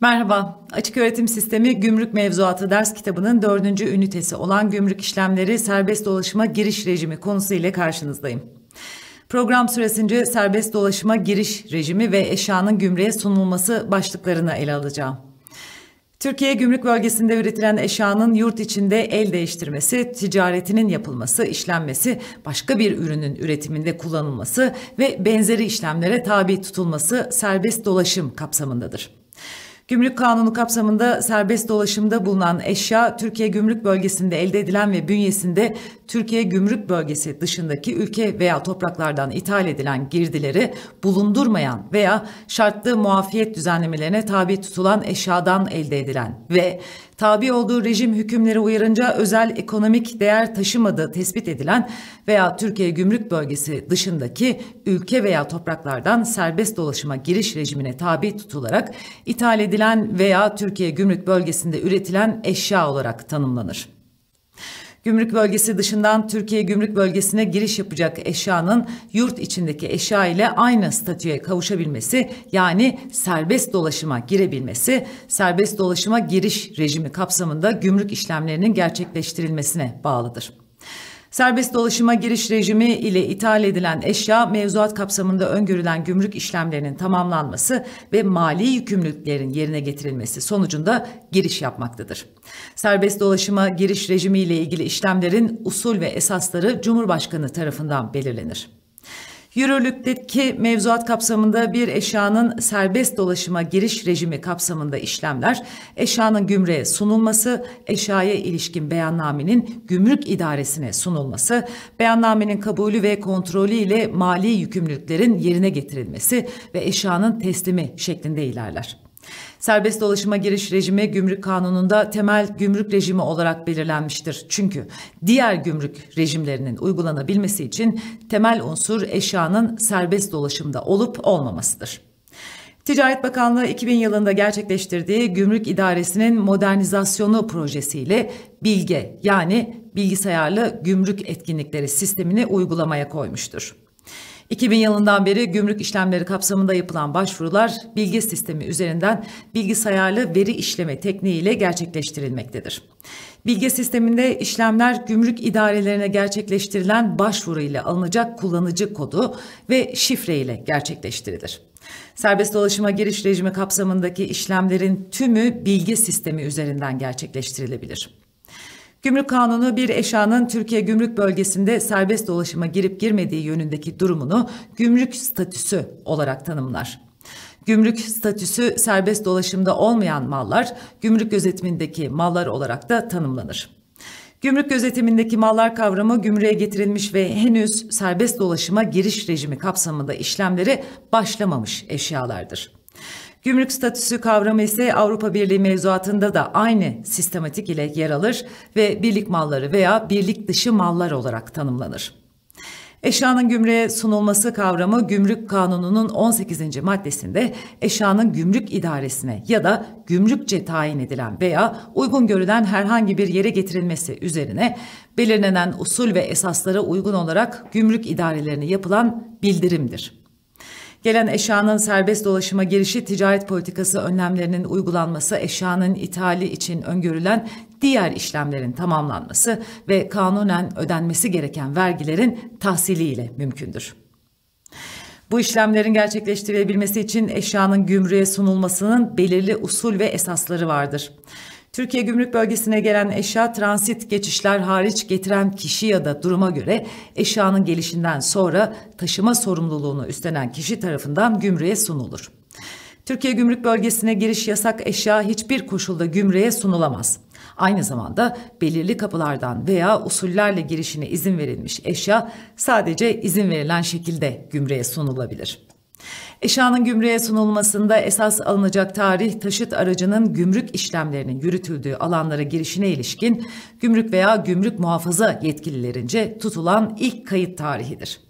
Merhaba, Açık Öğretim Sistemi Gümrük Mevzuatı ders kitabının dördüncü ünitesi olan Gümrük İşlemleri Serbest Dolaşıma Giriş Rejimi konusu ile karşınızdayım. Program süresince serbest dolaşıma giriş rejimi ve eşyanın gümrüğe sunulması başlıklarını ele alacağım. Türkiye gümrük bölgesinde üretilen eşyanın yurt içinde el değiştirmesi, ticaretinin yapılması, işlenmesi, başka bir ürünün üretiminde kullanılması ve benzeri işlemlere tabi tutulması serbest dolaşım kapsamındadır. Gümrük Kanunu kapsamında serbest dolaşımda bulunan eşya Türkiye Gümrük Bölgesi'nde elde edilen ve bünyesinde Türkiye gümrük bölgesi dışındaki ülke veya topraklardan ithal edilen girdileri bulundurmayan veya şartlı muafiyet düzenlemelerine tabi tutulan eşyadan elde edilen ve tabi olduğu rejim hükümleri uyarınca özel ekonomik değer taşımadığı tespit edilen veya Türkiye gümrük bölgesi dışındaki ülke veya topraklardan serbest dolaşıma giriş rejimine tabi tutularak ithal edilen veya Türkiye gümrük bölgesinde üretilen eşya olarak tanımlanır. Gümrük bölgesi dışından Türkiye gümrük bölgesine giriş yapacak eşyanın yurt içindeki eşya ile aynı statüye kavuşabilmesi yani serbest dolaşıma girebilmesi, serbest dolaşıma giriş rejimi kapsamında gümrük işlemlerinin gerçekleştirilmesine bağlıdır. Serbest dolaşıma giriş rejimi ile ithal edilen eşya mevzuat kapsamında öngörülen gümrük işlemlerinin tamamlanması ve mali yükümlülüklerin yerine getirilmesi sonucunda giriş yapmaktadır. Serbest dolaşıma giriş rejimi ile ilgili işlemlerin usul ve esasları Cumhurbaşkanı tarafından belirlenir. Yürürlükteki mevzuat kapsamında bir eşyanın serbest dolaşıma giriş rejimi kapsamında işlemler, eşyanın gümrüğe sunulması, eşyaya ilişkin beyannamenin gümrük idaresine sunulması, beyannamenin kabulü ve kontrolü ile mali yükümlülüklerin yerine getirilmesi ve eşyanın teslimi şeklinde ilerler. Serbest dolaşıma giriş rejimi gümrük kanununda temel gümrük rejimi olarak belirlenmiştir. Çünkü diğer gümrük rejimlerinin uygulanabilmesi için temel unsur eşyanın serbest dolaşımda olup olmamasıdır. Ticaret Bakanlığı 2000 yılında gerçekleştirdiği Gümrük idaresinin modernizasyonu projesiyle bilge yani bilgisayarlı gümrük etkinlikleri sistemini uygulamaya koymuştur. 2000 yılından beri gümrük işlemleri kapsamında yapılan başvurular bilgi sistemi üzerinden bilgisayarlı veri işleme tekniğiyle gerçekleştirilmektedir. Bilgi sisteminde işlemler gümrük idarelerine gerçekleştirilen başvuru ile alınacak kullanıcı kodu ve şifre ile gerçekleştirilir. Serbest dolaşıma giriş rejimi kapsamındaki işlemlerin tümü bilgi sistemi üzerinden gerçekleştirilebilir. Gümrük Kanunu bir eşyanın Türkiye Gümrük Bölgesi'nde serbest dolaşıma girip girmediği yönündeki durumunu gümrük statüsü olarak tanımlar. Gümrük statüsü serbest dolaşımda olmayan mallar gümrük gözetimindeki mallar olarak da tanımlanır. Gümrük gözetimindeki mallar kavramı gümrüğe getirilmiş ve henüz serbest dolaşıma giriş rejimi kapsamında işlemleri başlamamış eşyalardır. Gümrük statüsü kavramı ise Avrupa Birliği mevzuatında da aynı sistematik ile yer alır ve birlik malları veya birlik dışı mallar olarak tanımlanır. Eşyanın gümrüğe sunulması kavramı Gümrük Kanunu'nun 18. maddesinde eşyanın gümrük idaresine ya da gümrükçe tayin edilen veya uygun görülen herhangi bir yere getirilmesi üzerine belirlenen usul ve esaslara uygun olarak gümrük idarelerine yapılan bildirimdir. Gelen eşyanın serbest dolaşıma girişi ticaret politikası önlemlerinin uygulanması, eşyanın ithali için öngörülen diğer işlemlerin tamamlanması ve kanunen ödenmesi gereken vergilerin tahsiliyle mümkündür. Bu işlemlerin gerçekleştirilebilmesi için eşyanın gümrüğe sunulmasının belirli usul ve esasları vardır. Türkiye Gümrük Bölgesi'ne gelen eşya transit geçişler hariç getiren kişi ya da duruma göre eşyanın gelişinden sonra taşıma sorumluluğunu üstlenen kişi tarafından gümrüğe sunulur. Türkiye Gümrük Bölgesi'ne giriş yasak eşya hiçbir koşulda gümrüğe sunulamaz. Aynı zamanda belirli kapılardan veya usullerle girişine izin verilmiş eşya sadece izin verilen şekilde gümrüğe sunulabilir. Eşyanın gümrüğe sunulmasında esas alınacak tarih taşıt aracının gümrük işlemlerinin yürütüldüğü alanlara girişine ilişkin gümrük veya gümrük muhafaza yetkililerince tutulan ilk kayıt tarihidir.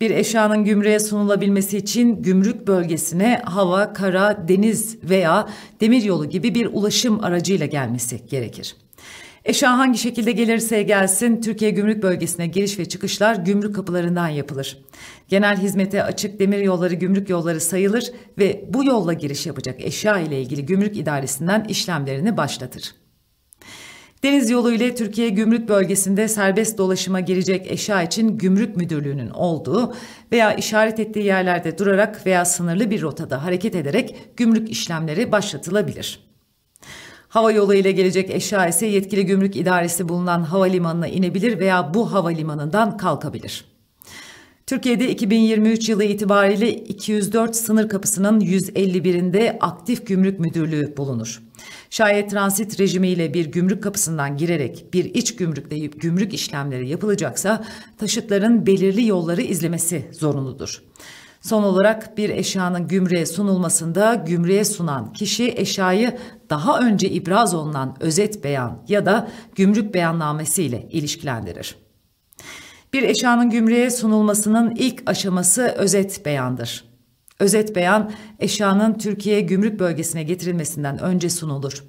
Bir eşyanın gümrüğe sunulabilmesi için gümrük bölgesine hava, kara, deniz veya demiryolu gibi bir ulaşım aracıyla gelmesi gerekir. Eşya hangi şekilde gelirse gelsin Türkiye Gümrük Bölgesi'ne giriş ve çıkışlar gümrük kapılarından yapılır. Genel hizmete açık demir yolları gümrük yolları sayılır ve bu yolla giriş yapacak eşya ile ilgili gümrük idaresinden işlemlerini başlatır. Deniz yolu ile Türkiye Gümrük Bölgesi'nde serbest dolaşıma girecek eşya için Gümrük Müdürlüğü'nün olduğu veya işaret ettiği yerlerde durarak veya sınırlı bir rotada hareket ederek gümrük işlemleri başlatılabilir. Hava yoluyla gelecek eşya ise yetkili gümrük idaresi bulunan havalimanına inebilir veya bu havalimanından kalkabilir. Türkiye'de 2023 yılı itibariyle 204 sınır kapısının 151'inde aktif gümrük müdürlüğü bulunur. Şayet transit rejimiyle bir gümrük kapısından girerek bir iç gümrükle gümrük işlemleri yapılacaksa taşıtların belirli yolları izlemesi zorunludur. Son olarak bir eşyanın gümrüğe sunulmasında gümrüğe sunan kişi eşyayı daha önce ibraz olunan özet beyan ya da gümrük beyannamesi ile ilişkilendirir. Bir eşyanın gümrüğe sunulmasının ilk aşaması özet beyandır. Özet beyan eşyanın Türkiye gümrük bölgesine getirilmesinden önce sunulur.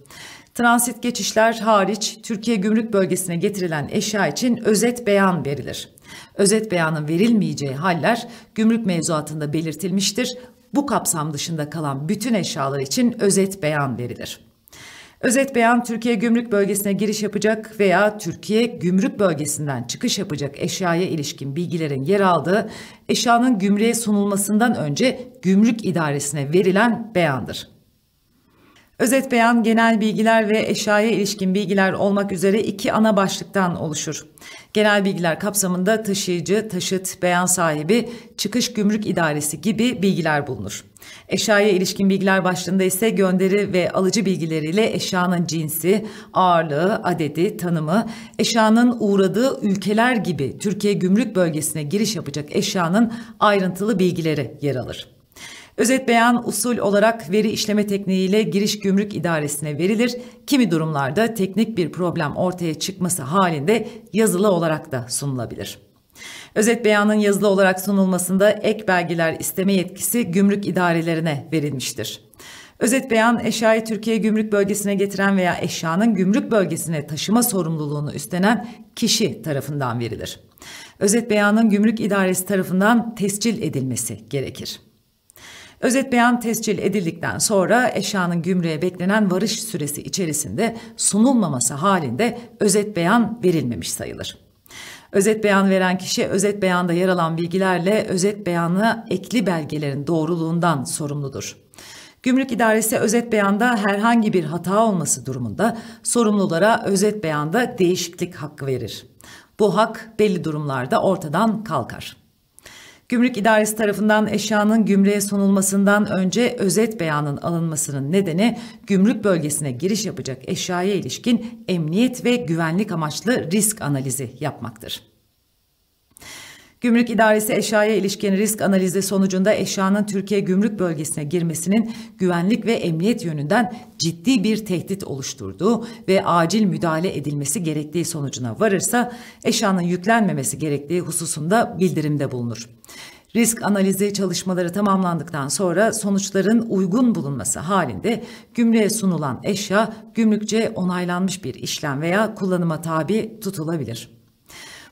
Transit geçişler hariç Türkiye Gümrük Bölgesi'ne getirilen eşya için özet beyan verilir. Özet beyanın verilmeyeceği haller gümrük mevzuatında belirtilmiştir. Bu kapsam dışında kalan bütün eşyalar için özet beyan verilir. Özet beyan Türkiye gümrük bölgesine giriş yapacak veya Türkiye gümrük bölgesinden çıkış yapacak eşyaya ilişkin bilgilerin yer aldığı eşyanın gümrüğe sunulmasından önce gümrük idaresine verilen beyandır. Özet beyan genel bilgiler ve eşyaya ilişkin bilgiler olmak üzere iki ana başlıktan oluşur. Genel bilgiler kapsamında taşıyıcı, taşıt, beyan sahibi, çıkış gümrük idaresi gibi bilgiler bulunur. Eşyaya ilişkin bilgiler başlığında ise gönderi ve alıcı bilgileriyle eşyanın cinsi, ağırlığı, adedi, tanımı, eşyanın uğradığı ülkeler gibi Türkiye gümrük bölgesine giriş yapacak eşyanın ayrıntılı bilgileri yer alır. Özetleyen usul olarak veri işleme tekniğiyle giriş gümrük idaresine verilir. Kimi durumlarda teknik bir problem ortaya çıkması halinde yazılı olarak da sunulabilir. Özet beyanın yazılı olarak sunulmasında ek belgeler isteme yetkisi gümrük idarelerine verilmiştir. Özet beyan eşyayı Türkiye gümrük bölgesine getiren veya eşyanın gümrük bölgesine taşıma sorumluluğunu üstlenen kişi tarafından verilir. Özet beyanın gümrük idaresi tarafından tescil edilmesi gerekir. Özet beyan tescil edildikten sonra eşyanın gümrüğe beklenen varış süresi içerisinde sunulmaması halinde özet beyan verilmemiş sayılır. Özet beyan veren kişi özet beyanda yer alan bilgilerle özet beyanı ekli belgelerin doğruluğundan sorumludur. Gümrük İdaresi özet beyanda herhangi bir hata olması durumunda sorumlulara özet beyanda değişiklik hakkı verir. Bu hak belli durumlarda ortadan kalkar. Gümrük İdaresi tarafından eşyanın gümrüğe sunulmasından önce özet beyanın alınmasının nedeni gümrük bölgesine giriş yapacak eşyaya ilişkin emniyet ve güvenlik amaçlı risk analizi yapmaktır. Gümrük İdaresi eşyaya ilişkin risk analizi sonucunda eşyanın Türkiye gümrük bölgesine girmesinin güvenlik ve emniyet yönünden ciddi bir tehdit oluşturduğu ve acil müdahale edilmesi gerektiği sonucuna varırsa eşyanın yüklenmemesi gerektiği hususunda bildirimde bulunur. Risk analizi çalışmaları tamamlandıktan sonra sonuçların uygun bulunması halinde gümrüğe sunulan eşya gümrükçe onaylanmış bir işlem veya kullanıma tabi tutulabilir.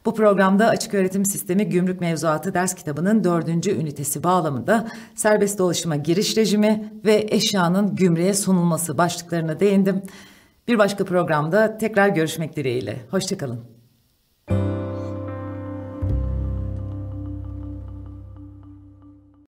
Bu programda Açık Öğretim Sistemi Gümrük Mevzuatı ders kitabının dördüncü ünitesi bağlamında serbest dolaşıma giriş rejimi ve eşyanın gümrüğe sunulması başlıklarına değindim. Bir başka programda tekrar görüşmek dileğiyle. Hoşçakalın.